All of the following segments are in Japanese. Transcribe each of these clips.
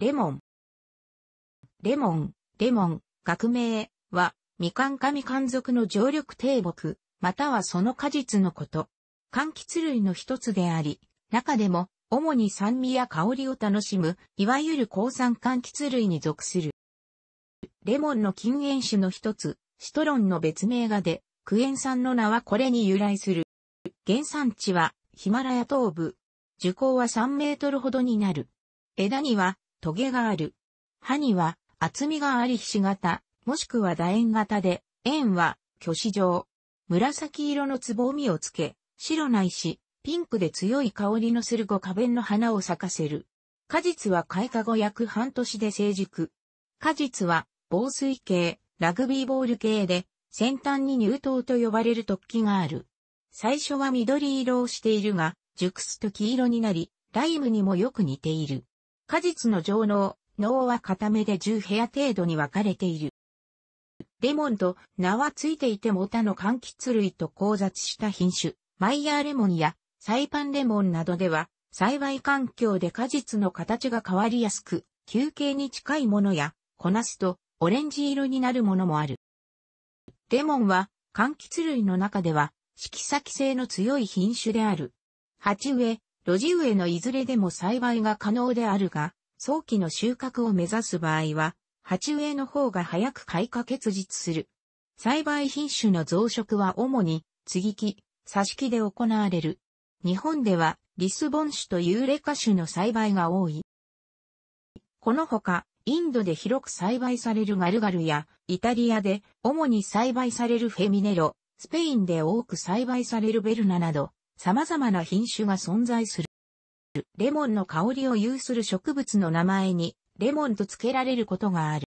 レモン。レモン、レモン、学名は、みかんかみかん族の常緑低木、またはその果実のこと。柑橘類の一つであり、中でも、主に酸味や香りを楽しむ、いわゆる抗酸柑橘類に属する。レモンの禁煙種の一つ、シトロンの別名がで、クエン酸の名はこれに由来する。原産地はヒマラヤ東部。樹高は3メートルほどになる。枝には棘がある。歯には厚みがありひし形、もしくは楕円型で、円は虚子状。紫色のつぼみをつけ、白ないし、ピンクで強い香りのする五花弁の花を咲かせる。果実は開花後約半年で成熟。果実は防水系、ラグビーボール系で、先端に乳頭と呼ばれる突起がある。最初は緑色をしているが、熟すと黄色になり、ライムにもよく似ている。果実の上脳、脳は固めで10部屋程度に分かれている。レモンと名はついていても他の柑橘類と交雑した品種、マイヤーレモンやサイパンレモンなどでは、栽培環境で果実の形が変わりやすく、球形に近いものや、こなすとオレンジ色になるものもある。レモンは、柑橘類の中では、色先性の強い品種である。鉢植え、路地植えのいずれでも栽培が可能であるが、早期の収穫を目指す場合は、鉢植えの方が早く開花結実する。栽培品種の増殖は主に、継ぎ木、挿し木で行われる。日本では、リスボン種とユーレカ種の栽培が多い。このほか、インドで広く栽培されるガルガルや、イタリアで主に栽培されるフェミネロ、スペインで多く栽培されるベルナなど、様々な品種が存在する。レモンの香りを有する植物の名前にレモンと付けられることがある。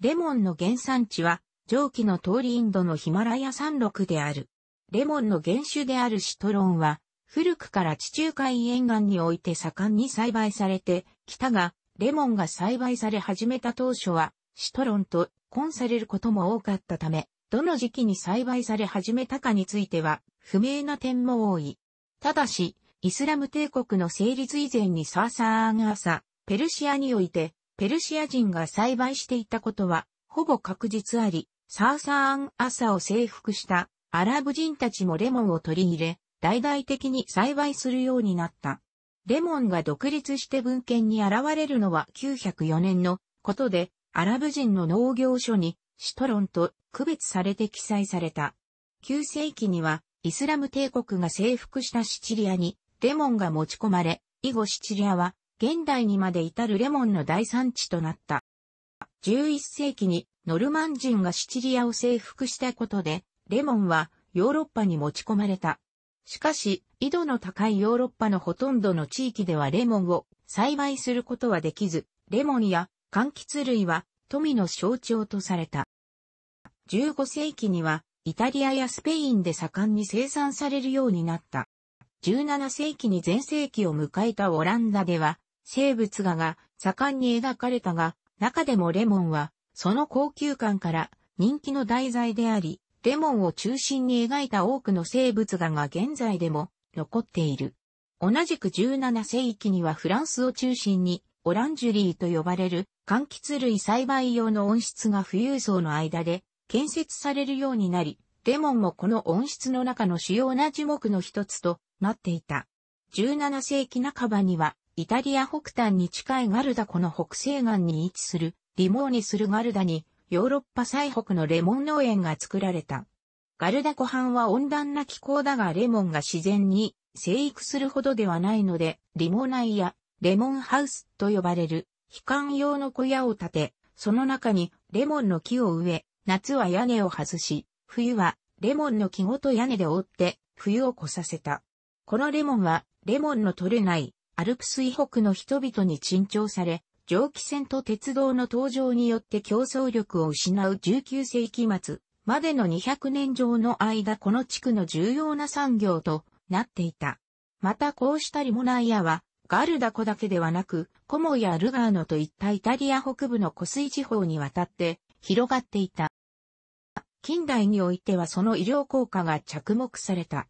レモンの原産地は上記の通りインドのヒマラヤ山麓である。レモンの原種であるシトロンは古くから地中海沿岸において盛んに栽培されてきたが、レモンが栽培され始めた当初はシトロンと混されることも多かったため、どの時期に栽培され始めたかについては不明な点も多い。ただし、イスラム帝国の成立以前にサーサーンアサ、ペルシアにおいて、ペルシア人が栽培していたことは、ほぼ確実あり、サーサーンアサを征服したアラブ人たちもレモンを取り入れ、大々的に栽培するようになった。レモンが独立して文献に現れるのは904年のことで、アラブ人の農業書にシトロンと区別されて記載された。9世紀にはイスラム帝国が征服したシチリアにレモンが持ち込まれ、以後シチリアは現代にまで至るレモンの大産地となった。11世紀にノルマン人がシチリアを征服したことで、レモンはヨーロッパに持ち込まれた。しかし、緯度の高いヨーロッパのほとんどの地域ではレモンを栽培することはできず、レモンや柑橘類は富の象徴とされた。15世紀にはイタリアやスペインで盛んに生産されるようになった。17世紀に全盛期を迎えたオランダでは、生物画が盛んに描かれたが、中でもレモンは、その高級感から人気の題材であり、レモンを中心に描いた多くの生物画が現在でも残っている。同じく17世紀にはフランスを中心にオランジュリーと呼ばれる柑橘類栽培用の温室が富裕層の間で建設されるようになり、レモンもこの温室の中の主要な樹木の一つとなっていた。17世紀半ばには、イタリア北端に近いガルダ湖の北西岸に位置する、リモーニするガルダに、ヨーロッパ最北のレモン農園が作られた。ガルダ湖畔は温暖な気候だがレモンが自然に生育するほどではないので、リモナイやレモンハウスと呼ばれる、悲観用の小屋を建て、その中にレモンの木を植え、夏は屋根を外し、冬はレモンの木ごと屋根で覆って冬を越させた。このレモンはレモンの取れないアルプス以北の人々に珍重され、蒸気船と鉄道の登場によって競争力を失う19世紀末までの200年上の間この地区の重要な産業となっていた。またこうしたリモナイアはガルダ湖だけではなく、コモやルガーノといったイタリア北部の湖水地方にわたって広がっていた。近代においてはその医療効果が着目された。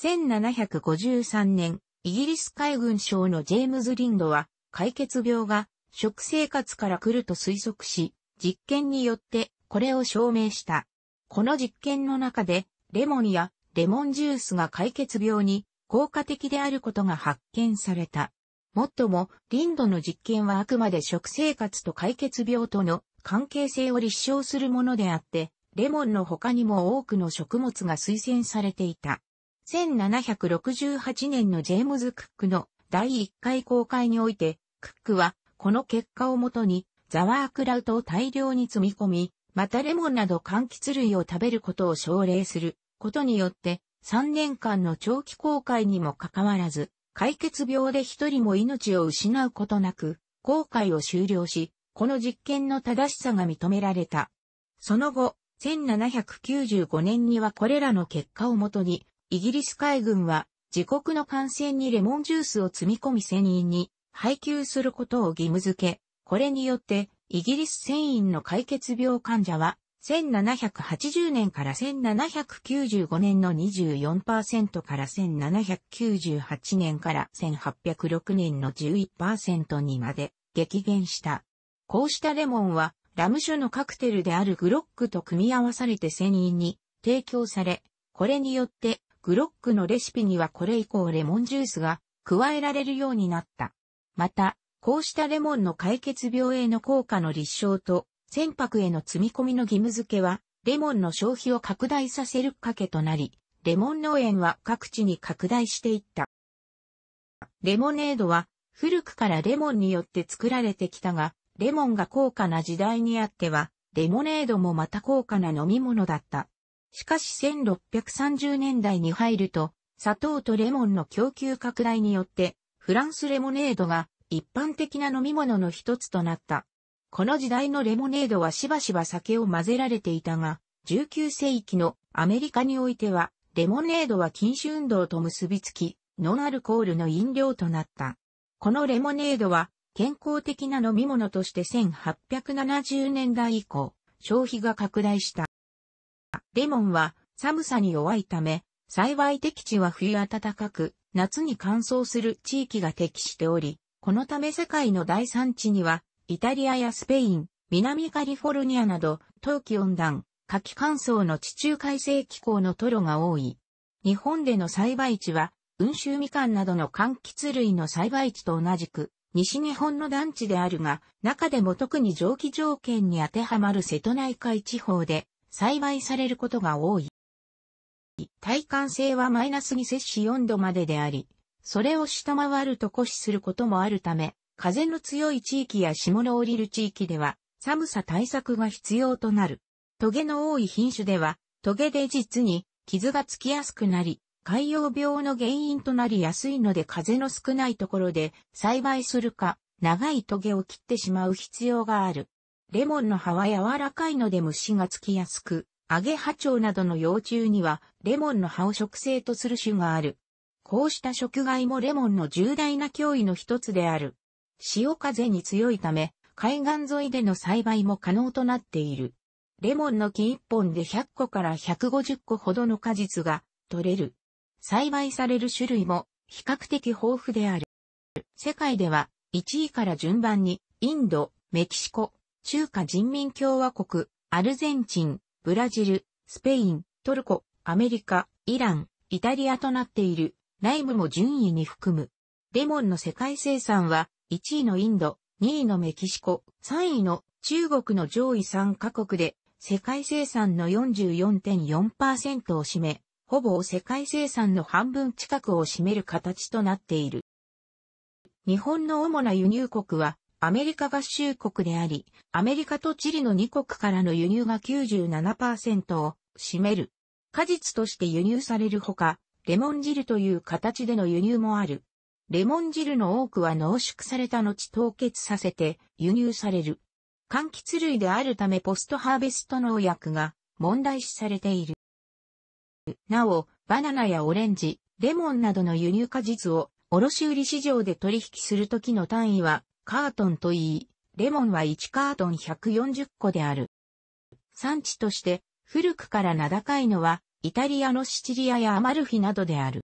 1753年、イギリス海軍省のジェームズ・リンドは、解決病が食生活から来ると推測し、実験によってこれを証明した。この実験の中で、レモンやレモンジュースが解決病に効果的であることが発見された。もっとも、リンドの実験はあくまで食生活と解決病との関係性を立証するものであって、レモンの他にも多くの食物が推薦されていた。1768年のジェームズ・クックの第1回公開において、クックはこの結果をもとにザワークラウトを大量に積み込み、またレモンなど柑橘類を食べることを奨励することによって3年間の長期公開にもかかわらず、解決病で一人も命を失うことなく、公開を終了し、この実験の正しさが認められた。その後、1795年にはこれらの結果をもとに、イギリス海軍は自国の艦船にレモンジュースを積み込み船員に配給することを義務付け、これによってイギリス船員の解決病患者は1780年から1795年の24%から1798年から1806年の11%にまで激減した。こうしたレモンはラム酒のカクテルであるグロックと組み合わされて船員に提供され、これによってグロックのレシピにはこれ以降レモンジュースが加えられるようになった。また、こうしたレモンの解決病への効果の立証と船舶への積み込みの義務付けは、レモンの消費を拡大させるかけとなり、レモン農園は各地に拡大していった。レモネードは古くからレモンによって作られてきたが、レモンが高価な時代にあっては、レモネードもまた高価な飲み物だった。しかし1630年代に入ると、砂糖とレモンの供給拡大によって、フランスレモネードが一般的な飲み物の一つとなった。この時代のレモネードはしばしば酒を混ぜられていたが、19世紀のアメリカにおいては、レモネードは禁酒運動と結びつき、ノンアルコールの飲料となった。このレモネードは、健康的な飲み物として1870年代以降、消費が拡大した。レモンは寒さに弱いため、幸い適地は冬暖かく、夏に乾燥する地域が適しており、このため世界の大産地には、イタリアやスペイン、南カリフォルニアなど、冬季温暖、夏季乾燥の地中海性気候のトロが多い。日本での栽培地は、温州みかんなどの柑橘類の栽培地と同じく、西日本の団地であるが、中でも特に蒸気条件に当てはまる瀬戸内海地方で栽培されることが多い。体感性はマイナスに摂氏4度までであり、それを下回ると固死することもあるため、風の強い地域や霜の降りる地域では、寒さ対策が必要となる。トゲの多い品種では、トゲで実に傷がつきやすくなり、海洋病の原因となりやすいので風の少ないところで栽培するか、長いトゲを切ってしまう必要がある。レモンの葉は柔らかいので虫がつきやすく、アゲハチョウなどの幼虫にはレモンの葉を植生とする種がある。こうした食害もレモンの重大な脅威の一つである。潮風に強いため、海岸沿いでの栽培も可能となっている。レモンの木一本で100個から150個ほどの果実が取れる。栽培される種類も比較的豊富である。世界では1位から順番にインド、メキシコ、中華人民共和国、アルゼンチン、ブラジル、スペイン、トルコ、アメリカ、イラン、イタリアとなっている。ライムも順位に含む。レモンの世界生産は1位のインド、2位のメキシコ、3位の中国の上位3カ国で世界生産の44.4%を占め、ほぼ世界生産の半分近くを占める形となっている。日本の主な輸入国はアメリカ合衆国であり、アメリカとチリの2国からの輸入が97%を占める。果実として輸入されるほか、レモン汁という形での輸入もある。レモン汁の多くは濃縮された後凍結させて輸入される。柑橘類であるためポストハーベスト農薬が問題視されている。なお、バナナやオレンジ、レモンなどの輸入果実を卸売市場で取引するときの単位はカートンといい、レモンは1カートン140個である。産地として古くから名高いのはイタリアのシチリアやアマルフィなどである。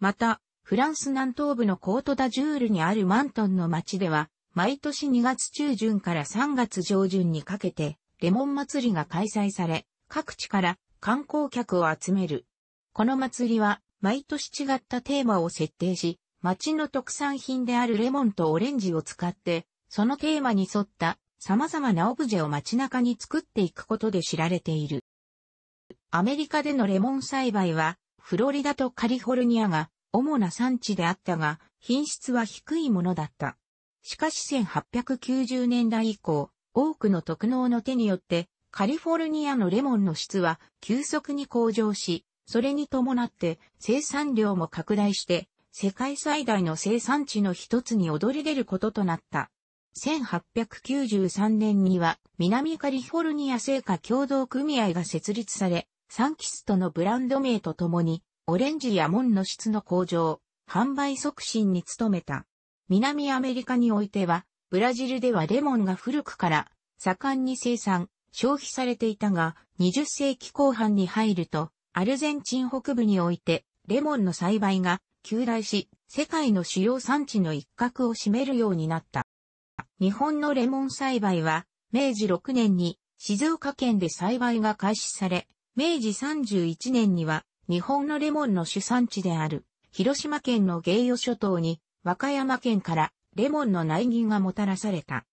また、フランス南東部のコートダジュールにあるマントンの町では、毎年2月中旬から3月上旬にかけて、レモン祭りが開催され、各地から観光客を集める。この祭りは、毎年違ったテーマを設定し、町の特産品であるレモンとオレンジを使って、そのテーマに沿った様々なオブジェを街中に作っていくことで知られている。アメリカでのレモン栽培は、フロリダとカリフォルニアが主な産地であったが、品質は低いものだった。しかし1890年代以降、多くの特納の手によってカリフォルニアのレモンの質は急速に向上し、それに伴って生産量も拡大して、世界最大の生産地の一つに躍り出ることとなった。1893年には南カリフォルニア製菓共同組合が設立され、サンキストのブランド名とともに、オレンジや門の質の向上、販売促進に努めた。南アメリカにおいては、ブラジルではレモンが古くから盛んに生産、消費されていたが、20世紀後半に入ると、アルゼンチン北部において、レモンの栽培が旧来し、世界の主要産地の一角を占めるようになった。日本のレモン栽培は、明治6年に静岡県で栽培が開始され、明治31年には日本のレモンの主産地である広島県の芸予諸島に和歌山県からレモンの苗木がもたらされた。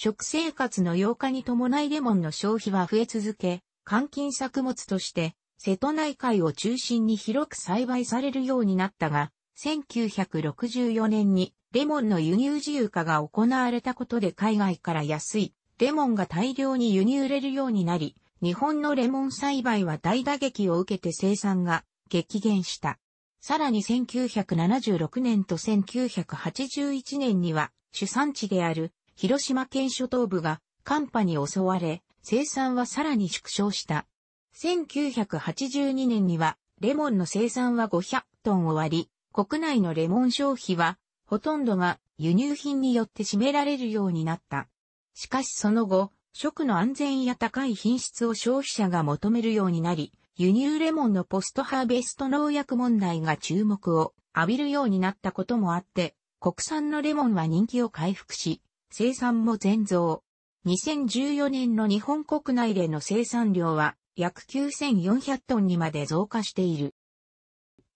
食生活の洋化に伴いレモンの消費は増え続け、換金作物として、瀬戸内海を中心に広く栽培されるようになったが、1964年にレモンの輸入自由化が行われたことで海外から安いレモンが大量に輸入れるようになり、日本のレモン栽培は大打撃を受けて生産が激減した。さらに1976年と1981年には主産地である広島県諸島部が寒波に襲われ、生産はさらに縮小した。1982年には、レモンの生産は500トンを割り、国内のレモン消費は、ほとんどが輸入品によって占められるようになった。しかしその後、食の安全や高い品質を消費者が求めるようになり、輸入レモンのポストハーベスト農薬問題が注目を浴びるようになったこともあって、国産のレモンは人気を回復し、生産も全増。2014年の日本国内での生産量は約9400トンにまで増加している。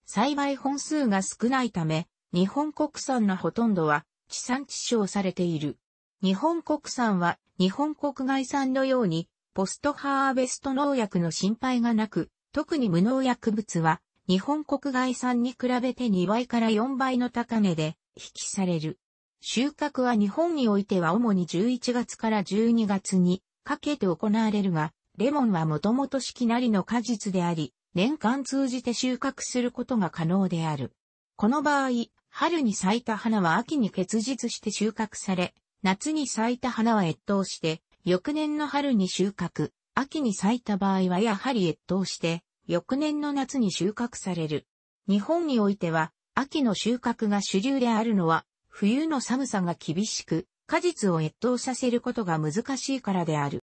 栽培本数が少ないため、日本国産のほとんどは地産地消されている。日本国産は日本国外産のようにポストハーベスト農薬の心配がなく、特に無農薬物は日本国外産に比べて2倍から4倍の高値で引きされる。収穫は日本においては主に11月から12月にかけて行われるが、レモンはもともと四季なりの果実であり、年間通じて収穫することが可能である。この場合、春に咲いた花は秋に結実して収穫され、夏に咲いた花は越冬して、翌年の春に収穫、秋に咲いた場合はやはり越冬して、翌年の夏に収穫される。日本においては、秋の収穫が主流であるのは、冬の寒さが厳しく、果実を越冬させることが難しいからである。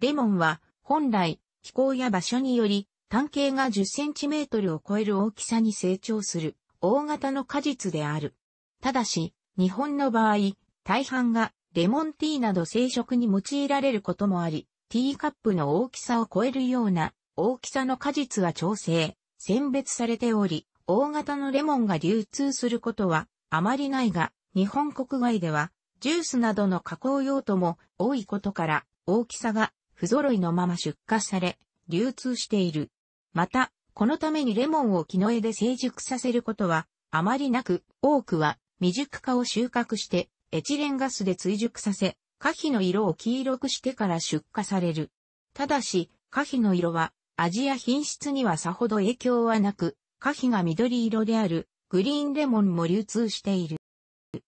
レモンは、本来、気候や場所により、単径が10センチメートルを超える大きさに成長する、大型の果実である。ただし、日本の場合、大半がレモンティーなど生食に用いられることもあり、ティーカップの大きさを超えるような大きさの果実は調整、選別されており、大型のレモンが流通することはあまりないが、日本国外では、ジュースなどの加工用途も多いことから、大きさが不揃いのまま出荷され、流通している。また、このためにレモンを木の絵で成熟させることは、あまりなく、多くは未熟化を収穫して、エチレンガスで追熟させ、花皮の色を黄色くしてから出荷される。ただし、花皮の色は、味や品質にはさほど影響はなく、花皮が緑色であるグリーンレモンも流通している。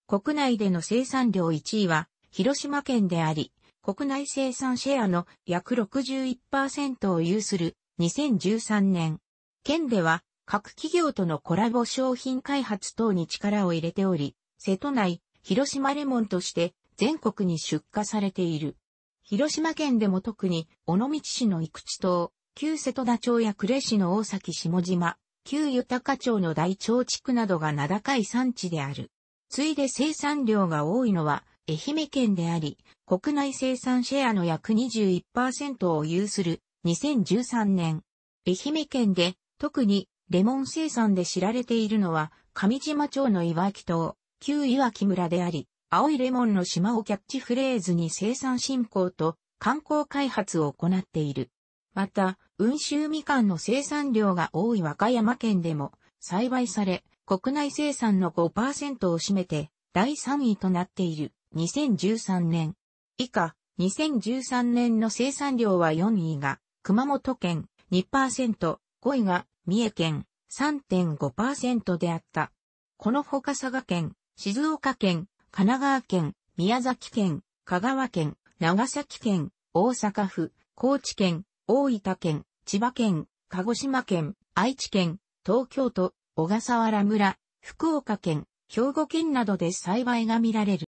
国内での生産量1位は広島県であり、国内生産シェアの約61%を有する2013年。県では各企業とのコラボ商品開発等に力を入れており、瀬戸内、広島レモンとして全国に出荷されている。広島県でも特に、尾道市の生地島、旧瀬戸田町や呉市の大崎下島、旧豊町の大町地区などが名高い産地である。ついで生産量が多いのは愛媛県であり、国内生産シェアの約21%を有する2013年。愛媛県で特にレモン生産で知られているのは上島町の岩木島、旧岩木村であり、青いレモンの島をキャッチフレーズに生産振興と観光開発を行っている。また、温州みかんの生産量が多い和歌山県でも栽培され、国内生産の5%を占めて第3位となっている2013年。以下、2013年の生産量は4位が熊本県2%、5位が三重県3.5%であった。このほか佐賀県、静岡県、神奈川県、宮崎県、香川県、長崎県、大阪府、高知県、大分県、千葉県、鹿児島県、愛知県、東京都、小笠原村、福岡県、兵庫県などで栽培が見られる。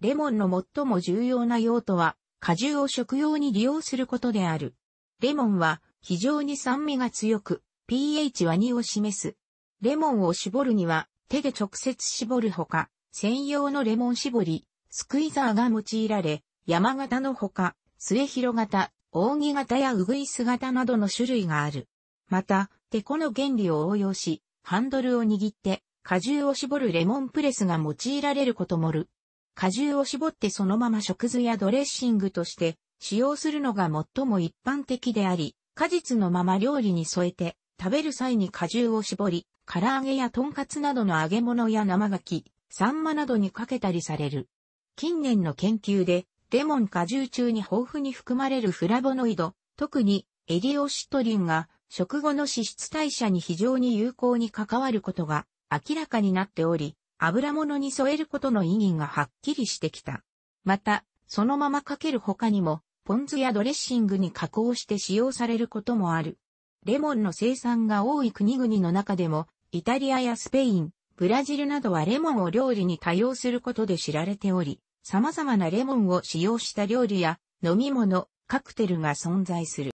レモンの最も重要な用途は、果汁を食用に利用することである。レモンは非常に酸味が強く、pH は2を示す。レモンを絞るには、手で直接絞るほか、専用のレモン絞り、スクイザーが用いられ、山型のほか、末広型、扇形やうぐいす型などの種類がある。また、テコの原理を応用し、ハンドルを握って、果汁を絞るレモンプレスが用いられることもる。果汁を絞ってそのまま食図やドレッシングとして使用するのが最も一般的であり、果実のまま料理に添えて食べる際に果汁を絞り、唐揚げやとんかつなどの揚げ物や生牡蠣、サンマなどにかけたりされる。近年の研究でレモン果汁中に豊富に含まれるフラボノイド、特にエリオシトリンが食後の脂質代謝に非常に有効に関わることが明らかになっており、油物に添えることの意義がはっきりしてきた。また、そのままかける他にも、ポン酢やドレッシングに加工して使用されることもある。レモンの生産が多い国々の中でも、イタリアやスペイン、ブラジルなどはレモンを料理に多用することで知られており、様々なレモンを使用した料理や飲み物、カクテルが存在する。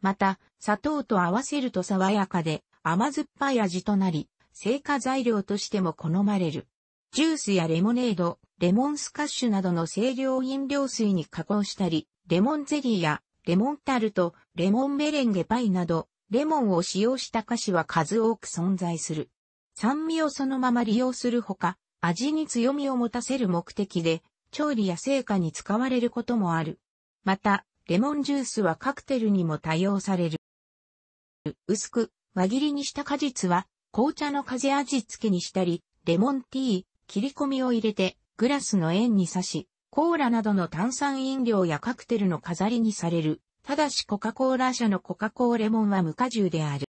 また、砂糖と合わせると爽やかで甘酸っぱい味となり、成果材料としても好まれる。ジュースやレモネード、レモンスカッシュなどの清涼飲料水に加工したり、レモンゼリーやレモンタルト、レモンメレンゲパイなど、レモンを使用した菓子は数多く存在する。酸味をそのまま利用するほか、味に強みを持たせる目的で、調理や成果に使われることもある。また、レモンジュースはカクテルにも多用される。薄く輪切りにした果実は、紅茶の風味付けにしたり、レモンティー、切り込みを入れて、グラスの円に刺し、コーラなどの炭酸飲料やカクテルの飾りにされる。ただしコカ・コーラ社のコカ・コーレモンは無果汁である。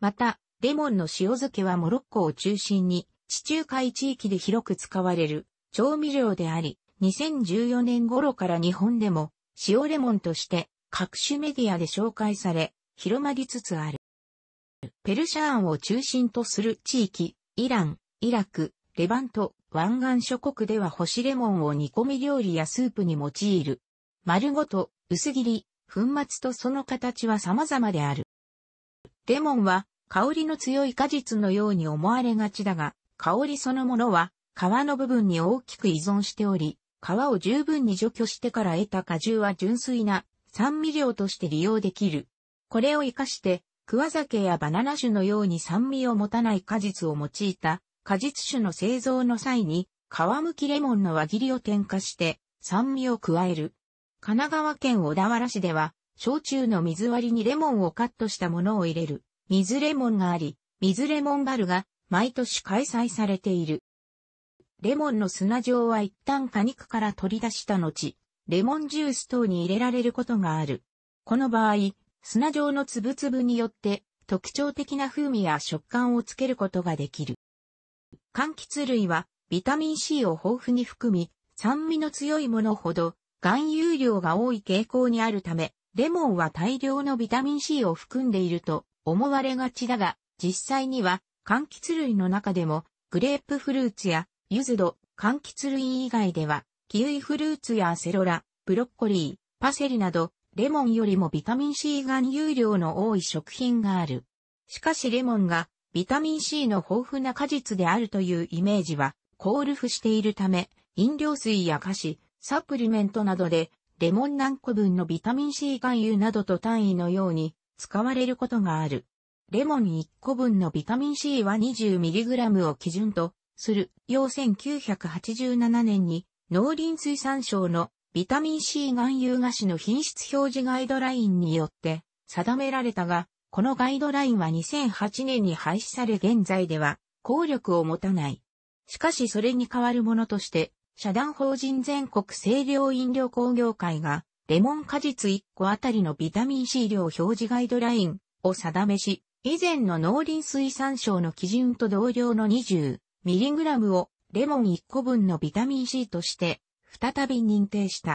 また、レモンの塩漬けはモロッコを中心に地中海地域で広く使われる調味料であり、2014年頃から日本でも塩レモンとして各種メディアで紹介され、広まりつつある。ペルシャンを中心とする地域、イラン、イラク、レバント、湾岸諸国では干しレモンを煮込み料理やスープに用いる。丸ごと、薄切り、粉末とその形は様々である。レモンは香りの強い果実のように思われがちだが、香りそのものは皮の部分に大きく依存しており、皮を十分に除去してから得た果汁は純粋な酸味料として利用できる。これを活かして、桑酒やバナナ酒のように酸味を持たない果実を用いた果実酒の製造の際に、皮むきレモンの輪切りを添加して酸味を加える。神奈川県小田原市では、焼酎の水割りにレモンをカットしたものを入れる、水レモンがあり、水レモンバルが毎年開催されている。レモンの砂状は一旦果肉から取り出した後、レモンジュース等に入れられることがある。この場合、砂状の粒々によって特徴的な風味や食感をつけることができる。柑橘類はビタミン C を豊富に含み、酸味の強いものほど含有量が多い傾向にあるため、レモンは大量のビタミン C を含んでいると思われがちだが、実際には柑橘類の中でも、グレープフルーツや、ユズド、柑橘類以外では、キウイフルーツやセロラ、ブロッコリー、パセリなど、レモンよりもビタミン C 含有量の多い食品がある。しかしレモンがビタミン C の豊富な果実であるというイメージは、コールしているため、飲料水や菓子、サプリメントなどで、レモン何個分のビタミン C 含有などと単位のように使われることがある。レモン1個分のビタミン C は 20mg を基準とする、要1987年に農林水産省のビタミン C 含有菓子の品質表示ガイドラインによって定められたが、このガイドラインは2008年に廃止され現在では効力を持たない。しかしそれに代わるものとして、社団法人全国清涼飲料工業会が、レモン果実1個あたりのビタミン C 量表示ガイドラインを定めし、以前の農林水産省の基準と同量の 20mg をレモン1個分のビタミン C として再び認定した。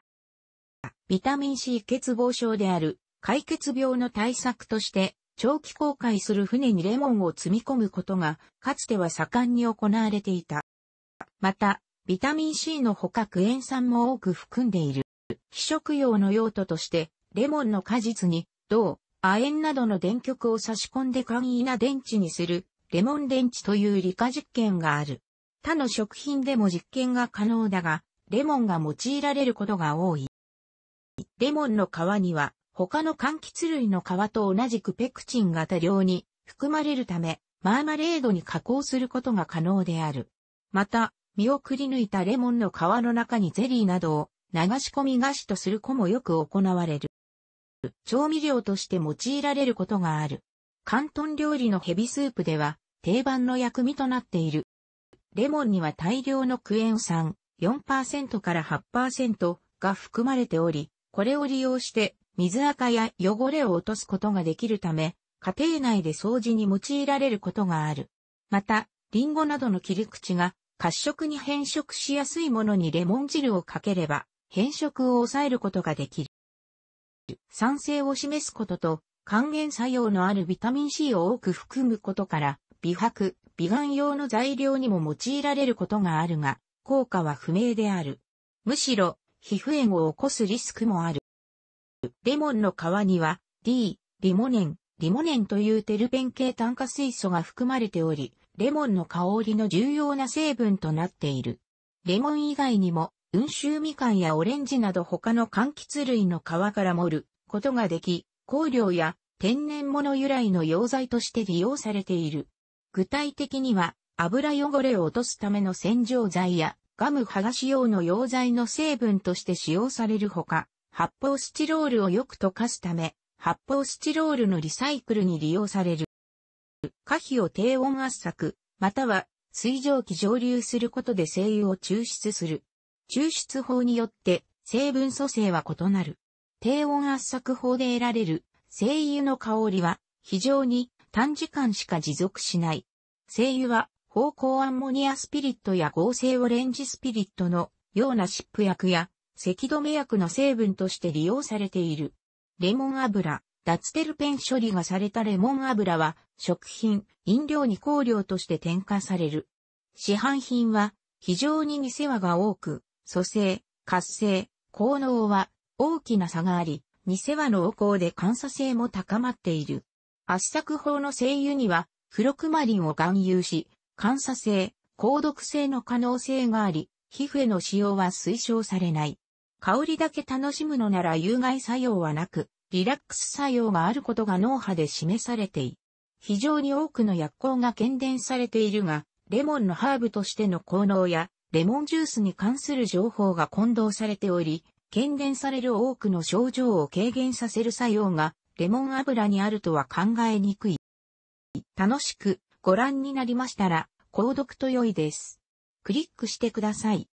ビタミン C 欠乏症である解決病の対策として長期航海する船にレモンを積み込むことがかつては盛んに行われていた。また、ビタミン C の捕獲塩酸も多く含んでいる。非食用の用途としてレモンの果実に銅、亜鉛などの電極を差し込んで簡易な電池にする、レモン電池という理科実験がある。他の食品でも実験が可能だが、レモンが用いられることが多い。レモンの皮には、他の柑橘類の皮と同じくペクチンが多量に含まれるため、マーマレードに加工することが可能である。また、身をくり抜いたレモンの皮の中にゼリーなどを流し込み菓子とする子もよく行われる。調味料として用いられることがある。広東料理のヘビスープでは定番の薬味となっている。レモンには大量のクエン酸4%から8%が含まれており、これを利用して水垢や汚れを落とすことができるため、家庭内で掃除に用いられることがある。また、リンゴなどの切り口が褐色に変色しやすいものにレモン汁をかければ変色を抑えることができる。酸性を示すことと、還元作用のあるビタミン C を多く含むことから、美白、美顔用の材料にも用いられることがあるが、効果は不明である。むしろ、皮膚炎を起こすリスクもある。レモンの皮には、D、リモネン、リモネンというテルペン系炭化水素が含まれており、レモンの香りの重要な成分となっている。レモン以外にも、温州みかんやオレンジなど他の柑橘類の皮から盛ることができ、香料や天然物由来の溶剤として利用されている。具体的には、油汚れを落とすための洗浄剤や、ガム剥がし用の溶剤の成分として使用されるほか、発泡スチロールをよく溶かすため、発泡スチロールのリサイクルに利用される。可否を低温圧搾、または水蒸気蒸留することで精油を抽出する。抽出法によって成分組成は異なる。低温圧搾法で得られる精油の香りは非常に短時間しか持続しない。精油は方向アンモニアスピリットや合成オレンジスピリットのような湿布薬や咳止め薬の成分として利用されている。レモン油、脱テルペン処理がされたレモン油は食品、飲料に香料として添加される。市販品は非常に偽和が多く、蘇生、活性、効能は大きな差があり、偽は濃厚で監査性も高まっている。圧搾法の精油には、フロクマリンを含有し、監査性、高毒性の可能性があり、皮膚への使用は推奨されない。香りだけ楽しむのなら有害作用はなく、リラックス作用があることが脳波で示されている。非常に多くの薬効が検伝されているが、レモンのハーブとしての効能やレモンジュースに関する情報が混同されており、懸念される多くの症状を軽減させる作用がレモン油にあるとは考えにくい。楽しくご覧になりましたら、購読と良いです。クリックしてください。